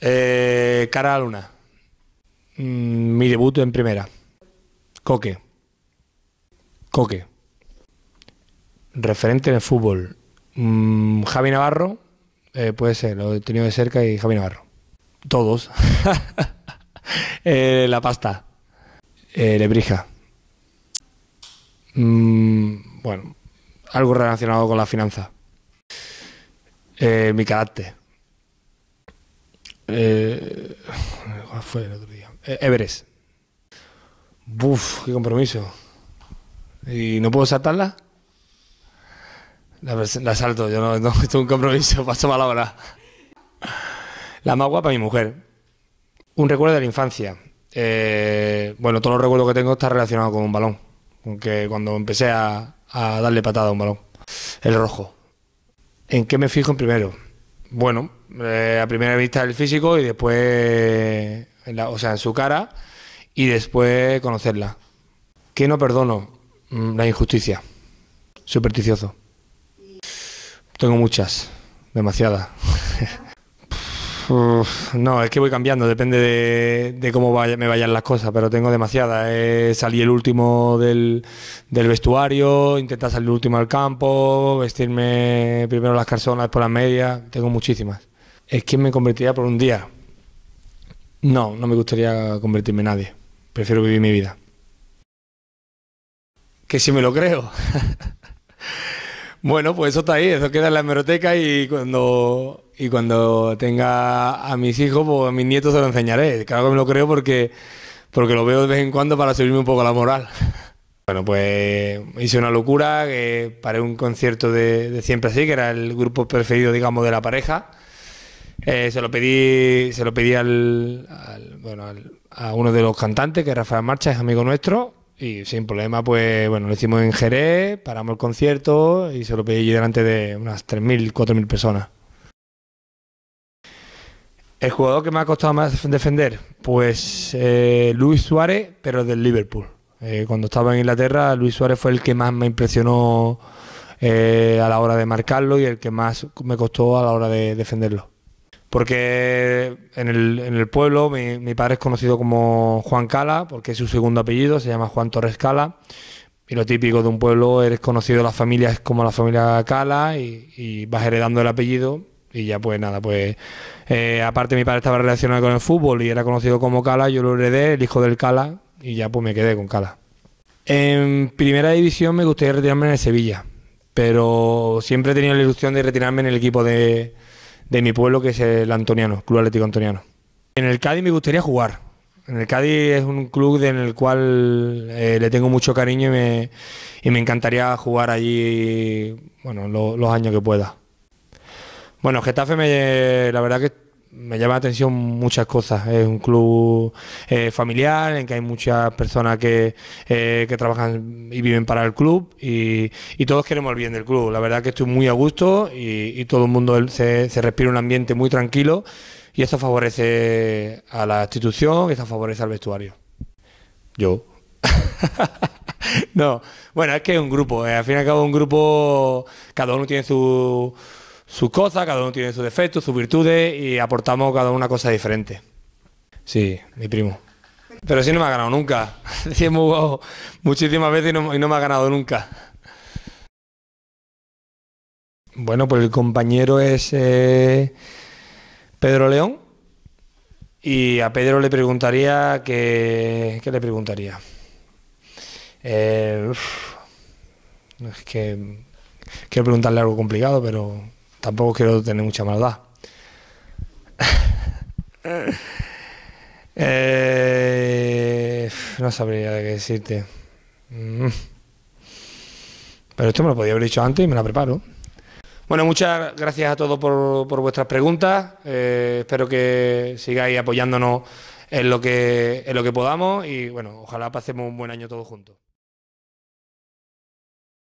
Eh, cara a la luna. Mm, mi debut en primera. Coque. Coque. Referente en el fútbol. Mm, Javi Navarro. Eh, puede ser, lo he tenido de cerca y Javi Navarro. Todos. Eh, la pasta. Eh, Lebrija. Mm, bueno, algo relacionado con la finanza. Eh, mi carácter eh, ah, otro día? Eh, Everest. Buf, qué compromiso. ¿Y no puedo saltarla? La, salto, yo no, no, un compromiso, paso mala hora. La más guapa, mi mujer. Un recuerdo de la infancia. Eh, bueno, todos los recuerdos que tengo están relacionados con un balón. Aunque cuando empecé a, a darle patada a un balón. El rojo. ¿En qué me fijo en primero? bueno, eh, a primera vista el físico y después, la, o sea, en su cara y después conocerla. ¿Qué no perdono? Mm, la injusticia. Supersticioso. Tengo muchas, demasiadas no, es que voy cambiando, depende de, cómo me vayan las cosas, pero tengo demasiadas. Eh, salí el último del, vestuario, intentar salir el último al campo, vestirme primero las calzonas por las medias, tengo muchísimas. Es que me convertiría por un día. No, no me gustaría convertirme en nadie. Prefiero vivir mi vida. Que si me lo creo. bueno, pues eso está ahí, eso queda en la hemeroteca y cuando y cuando tenga a mis hijos, pues a mis nietos se lo enseñaré. Claro que me lo creo porque, porque lo veo de vez en cuando para subirme un poco la moral. Bueno, pues hice una locura, que paré un concierto de, Siempre Así, que era el grupo preferido, digamos, de la pareja. Eh, se lo pedí, se lo pedí a uno de los cantantes, que es Rafael Marcha, es amigo nuestro, y sin problema, pues bueno, lo hicimos en Jerez, paramos el concierto y se lo pedí allí delante de unas 3.000, 4.000 personas. El jugador que me ha costado más defender, pues eh, Luis Suárez, pero del Liverpool. Eh, cuando estaba en Inglaterra, Luis Suárez fue el que más me impresionó eh, a la hora de marcarlo y el que más me costó a la hora de defenderlo. Porque en el, pueblo mi, padre es conocido como Juan Cala, porque es su segundo apellido, se llama Juan Torres Cala. Y lo típico de un pueblo, eres conocido la las familias como la familia Cala y vas heredando el apellido y ya pues nada, pues eh, aparte mi padre estaba relacionado con el fútbol y era conocido como Cala, yo lo heredé, el hijo del Cala, y ya pues me quedé con Cala. En primera división me gustaría retirarme en el Sevilla, pero siempre he tenido la ilusión de retirarme en el equipo de, de mi pueblo, que es el Antoniano, Club Atlético Antoniano. En el Cádiz me gustaría jugar. En el Cádiz es un club en el cual eh, le tengo mucho cariño y me, encantaría jugar allí bueno, los años que pueda. Bueno, Getafe, me, la verdad que me llama la atención muchas cosas. Es un club eh, familiar en que hay muchas personas que, eh, trabajan y viven para el club y, todos queremos el bien del club. La verdad que estoy muy a gusto y, todo el mundo se, respira un ambiente muy tranquilo y eso favorece a la institución, y eso favorece al vestuario. Yo. no, bueno, es que es un grupo. Eh. Al fin y al cabo, un grupo, cada uno tiene su sus cosas, cada uno tiene sus defectos, sus virtudes y aportamos cada uno una cosa diferente. Sí, mi primo. Pero sí no me ha ganado nunca. jugado muchísimas veces y no, me ha ganado nunca. Bueno, pues el compañero es eh, Pedro León. Y a Pedro le preguntaría que. ¿Qué le preguntaría? Eh, es que. Quiero preguntarle algo complicado, pero Tampoco quiero tener mucha maldad. Eh, no sabría qué decirte. Mm. Pero esto me lo podía haber dicho antes y me la preparo. Bueno, muchas gracias a todos por, vuestras preguntas. Eh, espero que sigáis apoyándonos en lo que, en lo que podamos y bueno, ojalá pasemos un buen año todos juntos.